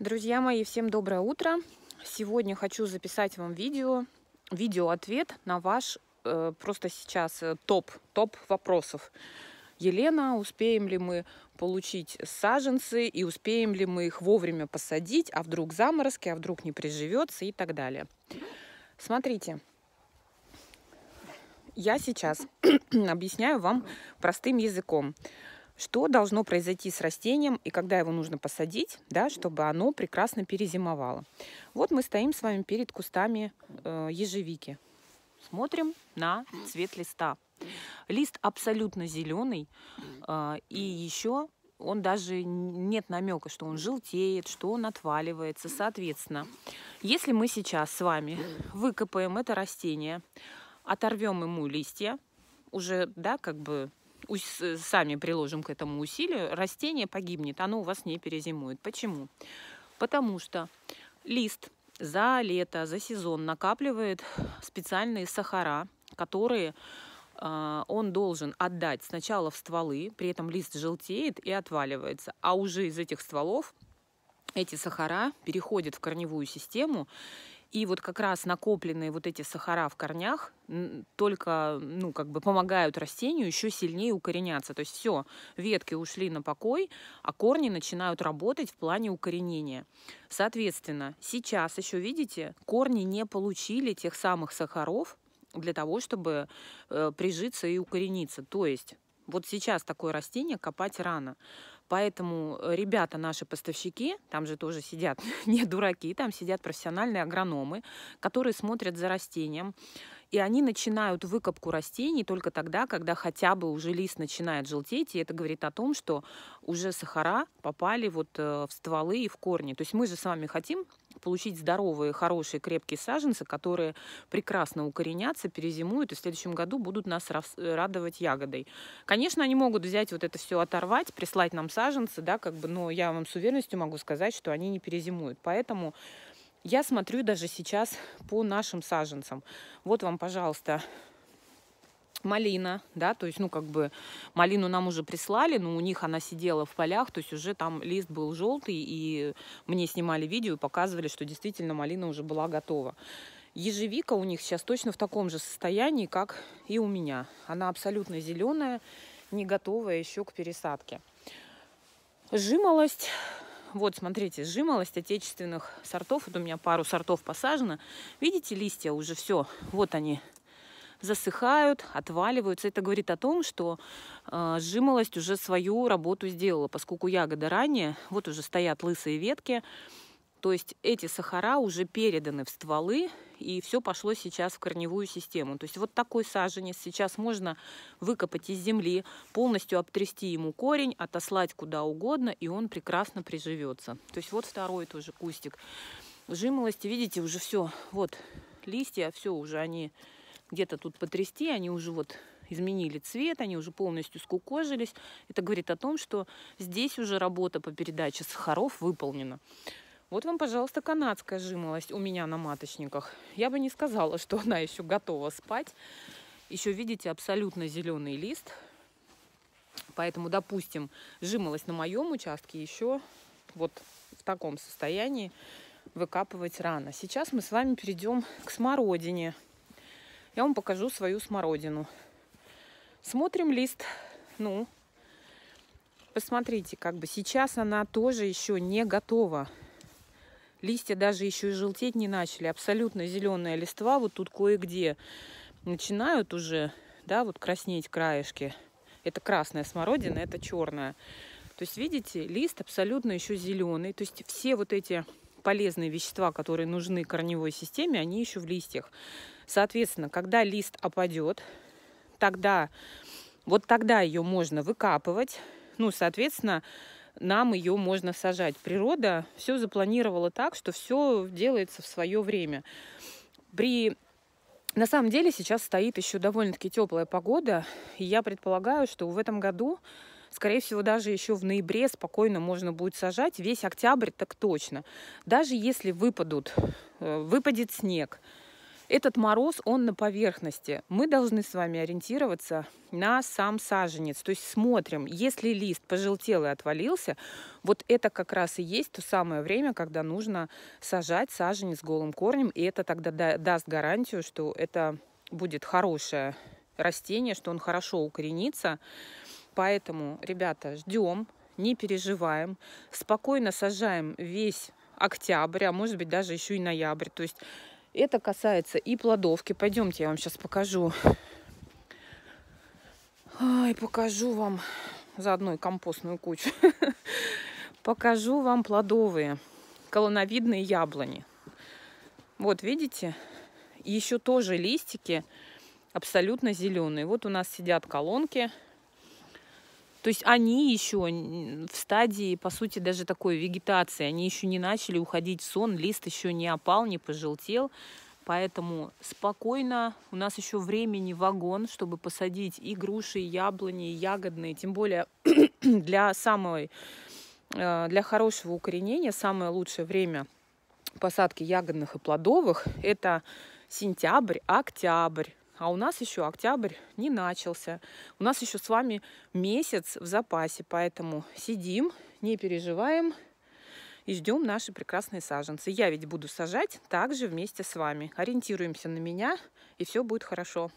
Друзья мои, всем доброе утро! Сегодня хочу записать вам видео, видео-ответ на ваш э, просто сейчас э, топ, топ вопросов. Елена, успеем ли мы получить саженцы и успеем ли мы их вовремя посадить, а вдруг заморозки, а вдруг не приживется и так далее. Смотрите, я сейчас объясняю вам простым языком что должно произойти с растением и когда его нужно посадить, да, чтобы оно прекрасно перезимовало. Вот мы стоим с вами перед кустами э, ежевики. Смотрим на цвет листа. Лист абсолютно зеленый, э, и еще он даже нет намека, что он желтеет, что он отваливается. Соответственно, если мы сейчас с вами выкопаем это растение, оторвем ему листья, уже, да, как бы Э, сами приложим к этому усилию, растение погибнет, оно у вас не перезимует. Почему? Потому что лист за лето, за сезон накапливает специальные сахара, которые а, он должен отдать сначала в стволы, при этом лист желтеет и отваливается, а уже из этих стволов эти сахара переходят в корневую систему, и вот как раз накопленные вот эти сахара в корнях только, ну, как бы помогают растению еще сильнее укореняться. То есть все, ветки ушли на покой, а корни начинают работать в плане укоренения. Соответственно, сейчас еще, видите, корни не получили тех самых сахаров для того, чтобы э, прижиться и укорениться. То есть вот сейчас такое растение копать рано. Поэтому э, ребята, наши поставщики, там же тоже сидят не дураки, там сидят профессиональные агрономы, которые смотрят за растением. И они начинают выкопку растений только тогда, когда хотя бы уже лист начинает желтеть. И это говорит о том, что уже сахара попали вот э, в стволы и в корни. То есть мы же с вами хотим получить здоровые, хорошие, крепкие саженцы, которые прекрасно укоренятся, перезимуют и в следующем году будут нас э, радовать ягодой. Конечно, они могут взять вот это все, оторвать, прислать нам саженцы, да, как бы, но я вам с уверенностью могу сказать, что они не перезимуют. Поэтому я смотрю даже сейчас по нашим саженцам. Вот вам, пожалуйста, малина, да, то есть, ну, как бы малину нам уже прислали, но у них она сидела в полях, то есть уже там лист был желтый, и мне снимали видео и показывали, что действительно малина уже была готова. Ежевика у них сейчас точно в таком же состоянии, как и у меня. Она абсолютно зеленая, не готовая еще к пересадке. Жимолость. Вот, смотрите, жимолость отечественных сортов. вот у меня пару сортов посажено. Видите, листья уже все. Вот они, засыхают, отваливаются. Это говорит о том, что э, жимолость уже свою работу сделала, поскольку ягода ранее, вот уже стоят лысые ветки, то есть эти сахара уже переданы в стволы, и все пошло сейчас в корневую систему. То есть вот такой саженец сейчас можно выкопать из земли, полностью обтрясти ему корень, отослать куда угодно, и он прекрасно приживется. То есть вот второй тоже кустик. Жимолости, видите, уже все, вот листья, все уже они где-то тут потрясти, они уже вот изменили цвет, они уже полностью скукожились. Это говорит о том, что здесь уже работа по передаче сахаров выполнена. Вот вам, пожалуйста, канадская жимолость у меня на маточниках. Я бы не сказала, что она еще готова спать. Еще, видите, абсолютно зеленый лист. Поэтому, допустим, жимолость на моем участке еще вот в таком состоянии выкапывать рано. Сейчас мы с вами перейдем к смородине я вам покажу свою смородину. Смотрим лист. Ну, посмотрите, как бы сейчас она тоже еще не готова. Листья даже еще и желтеть не начали. Абсолютно зеленая листва вот тут кое-где начинают уже, да, вот краснеть краешки. Это красная смородина, это черная. То есть, видите, лист абсолютно еще зеленый. То есть все вот эти полезные вещества, которые нужны корневой системе, они еще в листьях. Соответственно, когда лист опадет, тогда, вот тогда ее можно выкапывать. Ну, соответственно, нам ее можно сажать. Природа все запланировала так, что все делается в свое время. При на самом деле сейчас стоит еще довольно-таки теплая погода, и я предполагаю, что в этом году скорее всего, даже еще в ноябре спокойно можно будет сажать, весь октябрь так точно. Даже если выпадут, э, выпадет снег, этот мороз, он на поверхности. Мы должны с вами ориентироваться на сам саженец. То есть смотрим, если лист пожелтел и отвалился, вот это как раз и есть то самое время, когда нужно сажать саженец голым корнем. И это тогда даст гарантию, что это будет хорошее растение, что он хорошо укоренится Поэтому, ребята, ждем, не переживаем, спокойно сажаем весь октябрь, а может быть даже еще и ноябрь. То есть это касается и плодовки. Пойдемте, я вам сейчас покажу. Ай, покажу вам заодно и компостную кучу. Покажу вам плодовые колоновидные яблони. Вот, видите? Еще тоже листики абсолютно зеленые. Вот у нас сидят колонки то есть они еще в стадии, по сути, даже такой вегетации. Они еще не начали уходить в сон, лист еще не опал, не пожелтел. Поэтому спокойно, у нас еще времени вагон, чтобы посадить и груши, и яблони, и ягодные. Тем более для самой, э, для хорошего укоренения самое лучшее время посадки ягодных и плодовых – это сентябрь, октябрь а у нас еще октябрь не начался. У нас еще с вами месяц в запасе, поэтому сидим, не переживаем и ждем наши прекрасные саженцы. Я ведь буду сажать также вместе с вами. Ориентируемся на меня, и все будет хорошо.